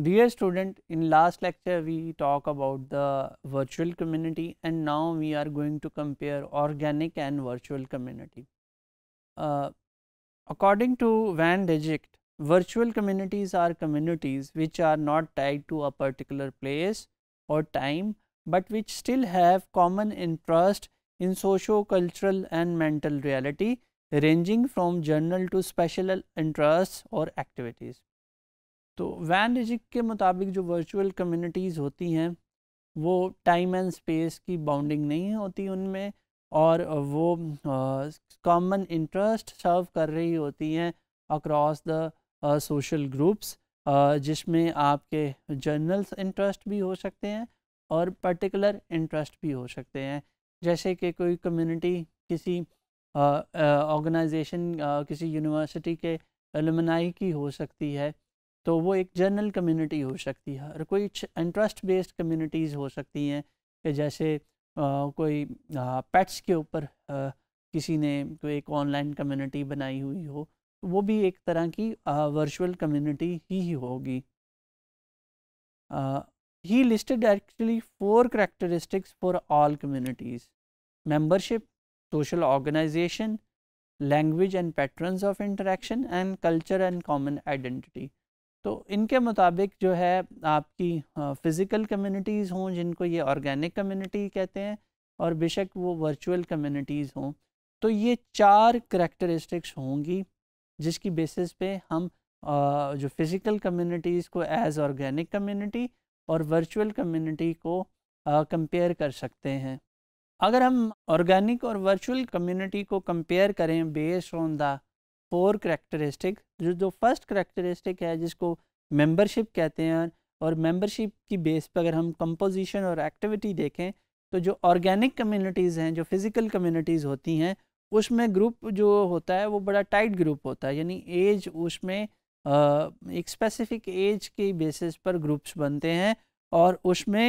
Dear student, in last lecture we talk about the virtual community and now we are going to compare organic and virtual community. Uh, according to Van Dijkt, virtual communities are communities which are not tied to a particular place or time but which still have common interest in socio-cultural and mental reality ranging from general to special interests or activities. तो van Rijk के मुताबिक जो virtual communities होती हैं वो time and space की bounding नहीं होती उनमें और वो कॉमन इंटरेस्ट सर्व कर रही होती हैं अक्रॉस द सोशल ग्रुप्स जिसमें आपके जर्नल्स इंटरेस्ट भी हो सकते हैं और पर्टिकुलर इंटरेस्ट भी हो सकते हैं जैसे कि कोई कम्युनिटी किसी ऑर्गेनाइजेशन uh, uh, किसी यूनिवर्सिटी के एलुमनाई की हो सकती है तो वो एक जर्नल कम्युनिटी हो सकती है और कोई इंटरेस्ट बेस्ड कम्युनिटीज़ हो सकती हैं कि जैसे आ, कोई आ, पेट्स के ऊपर किसी ने कोई तो एक ऑनलाइन कम्युनिटी बनाई हुई हो तो वो भी एक तरह की वर्चुअल कम्युनिटी ही होगी ही listed actually four characteristics for all communities membership social organization language and patterns of interaction and culture and common identity तो इनके मुताबिक जो है आपकी फ़िज़िकल कम्युनिटीज़ हों जिनको ये ऑर्गेनिक कम्युनिटी कहते हैं और बेशक वो वर्चुअल कम्युनिटीज़ हों तो ये चार करेक्टरिस्टिक्स होंगी जिसकी बेसिस पे हम जो फ़िज़िकल कम्युनिटीज़ को एज ऑर्गेनिक कम्युनिटी और वर्चुअल कम्युनिटी को कंपेयर कर सकते हैं अगर हम ऑर्गेनिक और वर्चुअल कम्युनिटी को कंपेयर करें based on the four characteristic जो जो फर्स्ट करेक्टरिस्टिक है जिसको मेंबरशिप कहते हैं और मेंबरशिप की बेस पर अगर हम कंपोजिशन और एक्टिविटी देखें तो जो ऑर्गेनिक कम्युनिटीज़ हैं जो फिज़िकल कम्युनिटीज़ होती हैं उसमें ग्रुप जो होता है वो बड़ा टाइट ग्रुप होता है यानी एज उसमें एक स्पेसिफिक एज के बेसिस पर ग्रुप्स बनते हैं और उसमें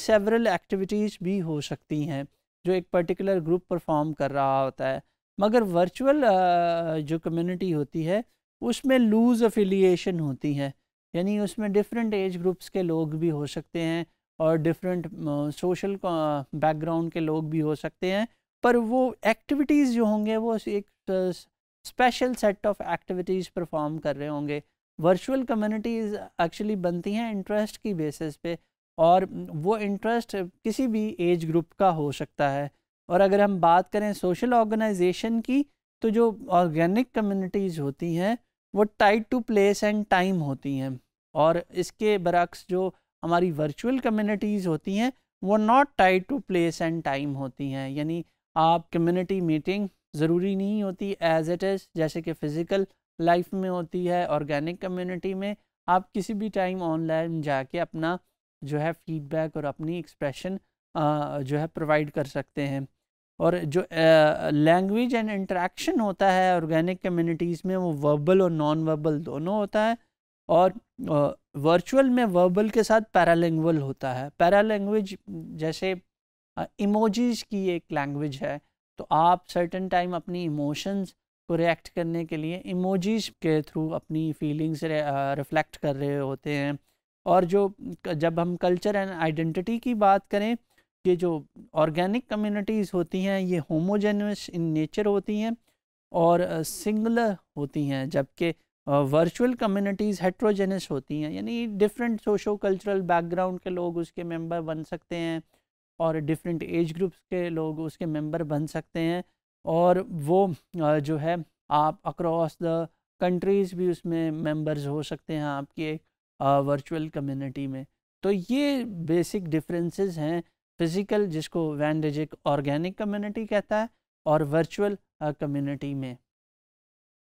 सेवरल एक्टिविटीज़ भी हो सकती हैं जो एक पर्टिकुलर ग्रुप परफॉर्म कर रहा होता है मगर वर्चुअल जो कम्युनिटी होती है उसमें लूज अफिलिएशन होती है यानी उसमें डिफरेंट एज ग्रुप्स के लोग भी हो सकते हैं और डिफरेंट सोशल बैकग्राउंड के लोग भी हो सकते हैं पर वो एक्टिविटीज़ जो होंगे वो एक special set of activities perform कर रहे होंगे वर्चुअल कम्युनिटीज़ एक्चुअली बनती हैं इंटरेस्ट की बेसिस पे और वो इंटरेस्ट किसी भी एज ग्रुप का हो सकता है और अगर हम बात करें सोशल ऑर्गेनाइजेशन की तो जो ऑर्गेनिक कम्युनिटीज़ होती हैं वो tied to place and time होती हैं और इसके बरक्स जो हमारी वर्चुअल कम्युनिटीज़ होती हैं वो not tied to place and time होती हैं यानी आप कम्युनिटी मीटिंग ज़रूरी नहीं होती एज इट इज़ जैसे कि फ़िज़िकल लाइफ में होती है ऑर्गेनिक कम्युनिटी में आप किसी भी टाइम ऑनलाइन जाके अपना जो है फीडबैक और अपनी एक्सप्रेशन जो है प्रोवाइड कर सकते हैं और जो लैंग्वेज एंड इंटरेक्शन होता है ऑर्गेनिक कम्युनिटीज़ में वो वर्बल और नॉन वर्बल दोनों होता है और वर्चुअल में वर्बल के साथ पैरालैंग्वल होता है पैरालैंग्वेज जैसे इमोजीज की एक लैंग्वेज है तो आप सर्टन टाइम अपनी इमोशंस को रिएक्ट करने के लिए इमोजीज के थ्रू अपनी फीलिंग्स रिफ्लेक्ट कर रहे होते हैं और जो जब हम कल्चर एंड आइडेंटिटी की बात करें ये जो ऑर्गेनिक कम्युनिटीज़ होती हैं ये होमोजेनस इन नेचर होती हैं और सिंगल होती हैं जबकि वर्चुअल कम्युनिटीज़ हेट्रोजेनस होती हैं यानी डिफरेंट सोशो कल्चरल बैकग्राउंड के लोग उसके मेंबर बन सकते हैं और डिफरेंट एज ग्रुप्स के लोग उसके मेंबर बन सकते हैं और वो जो है आप अक्रॉस द कंट्रीज़ भी उसमें मेंबर्स हो सकते हैं आपकी एक वर्चुअल कम्युनिटी में तो ये बेसिक डिफरेंसेस हैं फिज़िकल जिसको वैन ऑर्गेनिक कम्युनिटी कहता है और वर्चुअल कम्युनिटी में